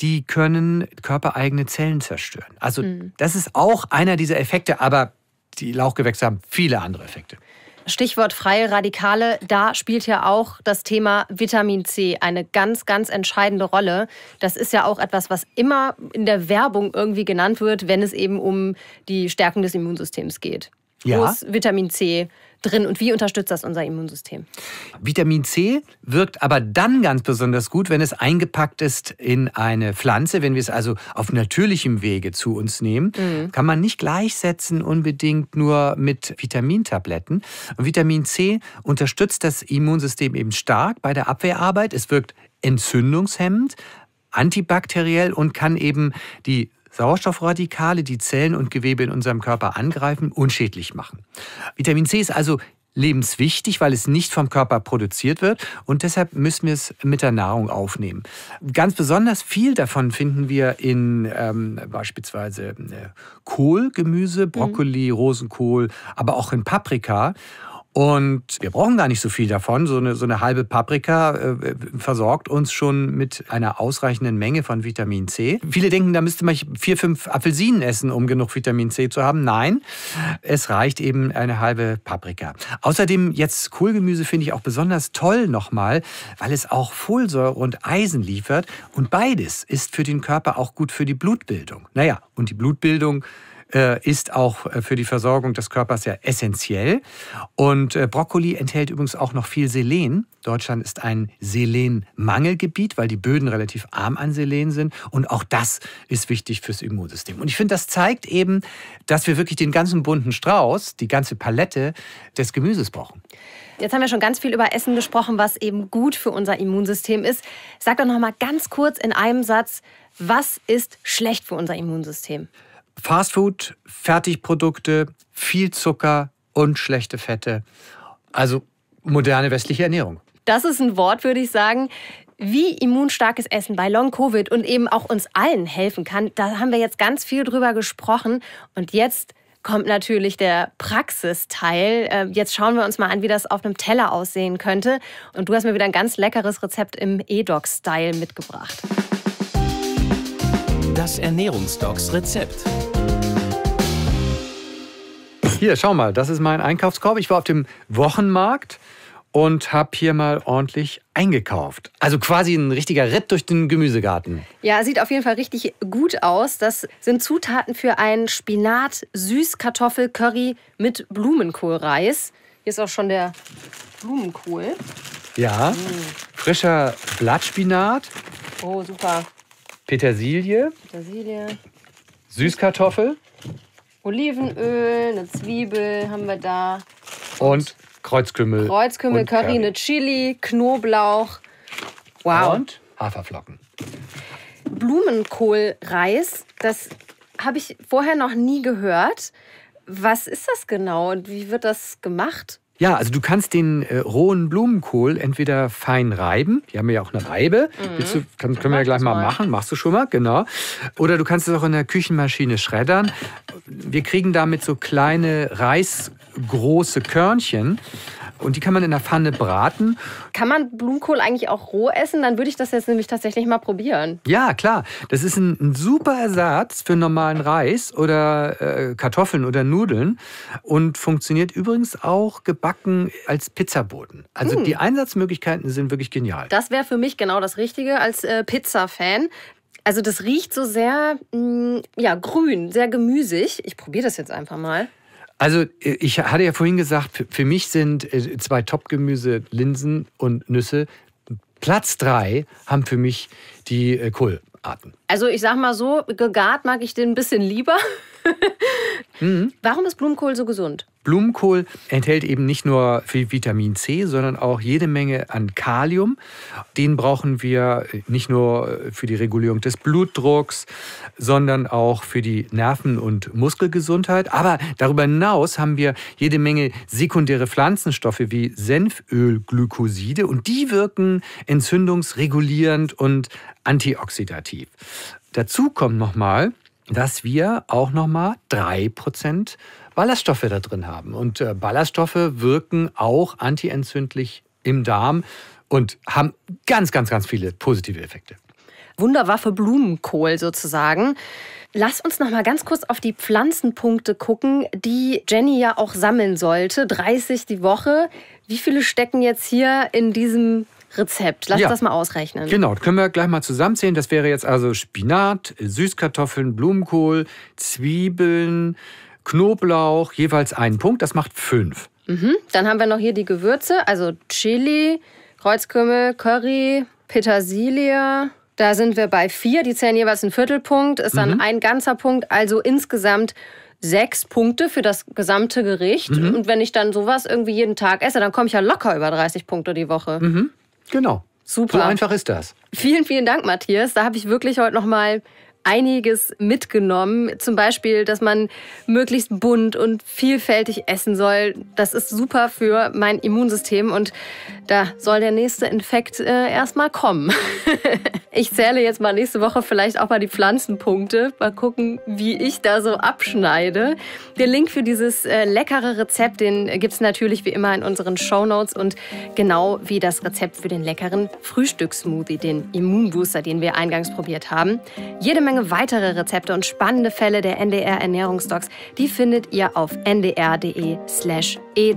die können körpereigene Zellen zerstören. Also mhm. das ist auch einer dieser Effekte, aber die Lauchgewächse haben viele andere Effekte. Stichwort freie Radikale, da spielt ja auch das Thema Vitamin C eine ganz, ganz entscheidende Rolle. Das ist ja auch etwas, was immer in der Werbung irgendwie genannt wird, wenn es eben um die Stärkung des Immunsystems geht. Ja. Wo ist Vitamin C? drin und wie unterstützt das unser Immunsystem? Vitamin C wirkt aber dann ganz besonders gut, wenn es eingepackt ist in eine Pflanze. Wenn wir es also auf natürlichem Wege zu uns nehmen, mhm. kann man nicht gleichsetzen unbedingt nur mit Vitamintabletten. Und Vitamin C unterstützt das Immunsystem eben stark bei der Abwehrarbeit. Es wirkt entzündungshemmend, antibakteriell und kann eben die Sauerstoffradikale, die Zellen und Gewebe in unserem Körper angreifen, unschädlich machen. Vitamin C ist also lebenswichtig, weil es nicht vom Körper produziert wird und deshalb müssen wir es mit der Nahrung aufnehmen. Ganz besonders viel davon finden wir in ähm, beispielsweise äh, Kohlgemüse, Brokkoli, mhm. Rosenkohl, aber auch in Paprika. Und wir brauchen gar nicht so viel davon. So eine, so eine halbe Paprika äh, versorgt uns schon mit einer ausreichenden Menge von Vitamin C. Viele denken, da müsste man vier, fünf Apfelsinen essen, um genug Vitamin C zu haben. Nein, es reicht eben eine halbe Paprika. Außerdem jetzt Kohlgemüse finde ich auch besonders toll nochmal, weil es auch Folsäure und Eisen liefert. Und beides ist für den Körper auch gut für die Blutbildung. Naja, und die Blutbildung äh, ist auch äh, für die Versorgung des Körpers ja essentiell. Und äh, Brokkoli enthält übrigens auch noch viel Selen. Deutschland ist ein Selenmangelgebiet, weil die Böden relativ arm an Selen sind. Und auch das ist wichtig fürs Immunsystem. Und ich finde, das zeigt eben, dass wir wirklich den ganzen bunten Strauß, die ganze Palette des Gemüses brauchen. Jetzt haben wir schon ganz viel über Essen gesprochen, was eben gut für unser Immunsystem ist. Sag doch noch mal ganz kurz in einem Satz, was ist schlecht für unser Immunsystem? Fastfood, Fertigprodukte, viel Zucker und schlechte Fette. Also moderne westliche Ernährung. Das ist ein Wort, würde ich sagen, wie immunstarkes Essen bei Long-Covid und eben auch uns allen helfen kann. Da haben wir jetzt ganz viel drüber gesprochen. Und jetzt kommt natürlich der Praxisteil. Ähm, jetzt schauen wir uns mal an, wie das auf einem Teller aussehen könnte. Und du hast mir wieder ein ganz leckeres Rezept im E-Doc-Style mitgebracht. Das Ernährungsdocs Rezept. Hier, schau mal, das ist mein Einkaufskorb. Ich war auf dem Wochenmarkt und habe hier mal ordentlich eingekauft. Also quasi ein richtiger Ritt durch den Gemüsegarten. Ja, sieht auf jeden Fall richtig gut aus. Das sind Zutaten für einen Spinat Süßkartoffel Curry mit Blumenkohlreis. Hier ist auch schon der Blumenkohl. Ja. Hm. Frischer Blattspinat. Oh, super. Petersilie, Petersilie, Süßkartoffel Olivenöl, eine Zwiebel haben wir da. und Kreuzkümmel. Kreuzkümmel, und Curry, eine Chili, Knoblauch. Wow. Und Haferflocken. Blumenkohlreis, das habe ich vorher noch nie gehört. Was ist das genau und wie wird das gemacht? Ja, also du kannst den äh, rohen Blumenkohl entweder fein reiben. Hier haben wir ja auch eine Reibe. Mhm. du, kann, können wir ja gleich mal, mal machen. Machst du schon mal, genau. Oder du kannst es auch in der Küchenmaschine schreddern. Wir kriegen damit so kleine reisgroße Körnchen. Und die kann man in der Pfanne braten. Kann man Blumenkohl eigentlich auch roh essen? Dann würde ich das jetzt nämlich tatsächlich mal probieren. Ja, klar. Das ist ein, ein super Ersatz für normalen Reis oder äh, Kartoffeln oder Nudeln und funktioniert übrigens auch gebacken als Pizzaboden. Also hm. die Einsatzmöglichkeiten sind wirklich genial. Das wäre für mich genau das Richtige als äh, Pizza-Fan. Also das riecht so sehr mh, mm, ja, grün, sehr gemüsig. Ich probiere das jetzt einfach mal. Also äh, ich hatte ja vorhin gesagt, für mich sind äh, zwei Top-Gemüse Linsen und Nüsse. Platz drei haben für mich die äh, Kohlarten. Also ich sag mal so, gegart mag ich den ein bisschen lieber. mhm. Warum ist Blumenkohl so gesund? Blumenkohl enthält eben nicht nur viel Vitamin C, sondern auch jede Menge an Kalium. Den brauchen wir nicht nur äh, für die Regulierung des Blutdrucks, sondern auch für die Nerven- und Muskelgesundheit. Aber darüber hinaus haben wir jede Menge sekundäre Pflanzenstoffe wie Senfölglykoside und die wirken entzündungsregulierend und antioxidativ. Dazu kommt nochmal, dass wir auch nochmal 3% Ballaststoffe da drin haben. Und äh, Ballaststoffe wirken auch antientzündlich im Darm und haben ganz, ganz, ganz viele positive Effekte. Wunderwaffe Blumenkohl sozusagen. Lass uns noch mal ganz kurz auf die Pflanzenpunkte gucken, die Jenny ja auch sammeln sollte. 30 die Woche. Wie viele stecken jetzt hier in diesem Rezept? Lass ja. das mal ausrechnen. Genau, können wir gleich mal zusammenzählen. Das wäre jetzt also Spinat, Süßkartoffeln, Blumenkohl, Zwiebeln, Knoblauch, jeweils einen Punkt, das macht fünf. Mhm. Dann haben wir noch hier die Gewürze, also Chili, Kreuzkümmel, Curry, Petersilie. Da sind wir bei vier, die zählen jeweils einen Viertelpunkt, ist dann mhm. ein ganzer Punkt, also insgesamt sechs Punkte für das gesamte Gericht. Mhm. Und wenn ich dann sowas irgendwie jeden Tag esse, dann komme ich ja locker über 30 Punkte die Woche. Mhm. Genau. Super. So einfach ist das. Vielen, vielen Dank, Matthias. Da habe ich wirklich heute nochmal einiges mitgenommen. Zum Beispiel, dass man möglichst bunt und vielfältig essen soll. Das ist super für mein Immunsystem und da soll der nächste Infekt äh, erstmal kommen. ich zähle jetzt mal nächste Woche vielleicht auch mal die Pflanzenpunkte. Mal gucken, wie ich da so abschneide. Den Link für dieses äh, leckere Rezept, den gibt es natürlich wie immer in unseren Shownotes und genau wie das Rezept für den leckeren Frühstückssmoothie, den Immunbooster, den wir eingangs probiert haben. Jede Menge weitere Rezepte und spannende Fälle der NDR Ernährungsdocs, die findet ihr auf ndr.de/edocs. slash e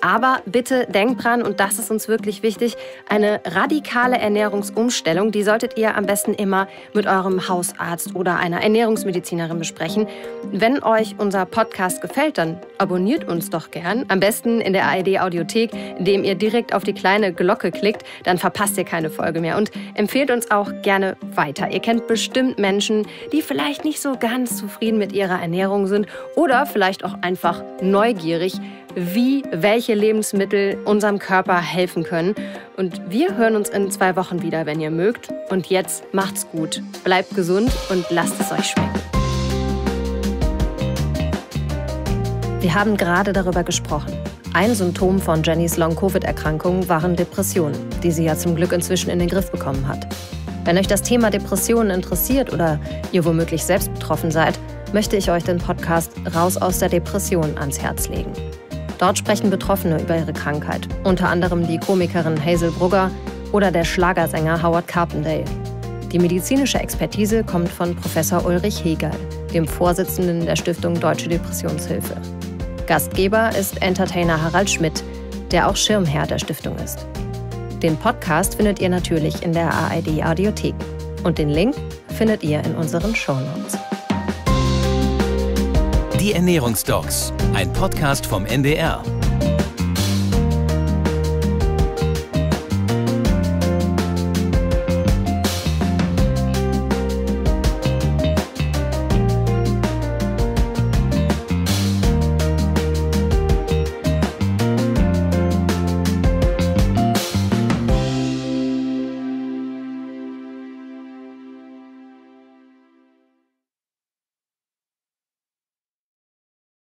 aber bitte denkt dran, und das ist uns wirklich wichtig, eine radikale Ernährungsumstellung, die solltet ihr am besten immer mit eurem Hausarzt oder einer Ernährungsmedizinerin besprechen. Wenn euch unser Podcast gefällt, dann abonniert uns doch gern. Am besten in der ARD Audiothek, indem ihr direkt auf die kleine Glocke klickt, dann verpasst ihr keine Folge mehr. Und empfehlt uns auch gerne weiter. Ihr kennt bestimmt Menschen, die vielleicht nicht so ganz zufrieden mit ihrer Ernährung sind oder vielleicht auch einfach neugierig wie welche Lebensmittel unserem Körper helfen können. Und wir hören uns in zwei Wochen wieder, wenn ihr mögt. Und jetzt macht's gut, bleibt gesund und lasst es euch schmecken. Wir haben gerade darüber gesprochen. Ein Symptom von Jennys Long-Covid-Erkrankung waren Depressionen, die sie ja zum Glück inzwischen in den Griff bekommen hat. Wenn euch das Thema Depressionen interessiert oder ihr womöglich selbst betroffen seid, möchte ich euch den Podcast Raus aus der Depression ans Herz legen. Dort sprechen Betroffene über ihre Krankheit, unter anderem die Komikerin Hazel Brugger oder der Schlagersänger Howard Carpendale. Die medizinische Expertise kommt von Professor Ulrich Hegel, dem Vorsitzenden der Stiftung Deutsche Depressionshilfe. Gastgeber ist Entertainer Harald Schmidt, der auch Schirmherr der Stiftung ist. Den Podcast findet ihr natürlich in der AID Audiothek und den Link findet ihr in unseren Shownotes. Die Ernährungsdocs, ein Podcast vom NDR.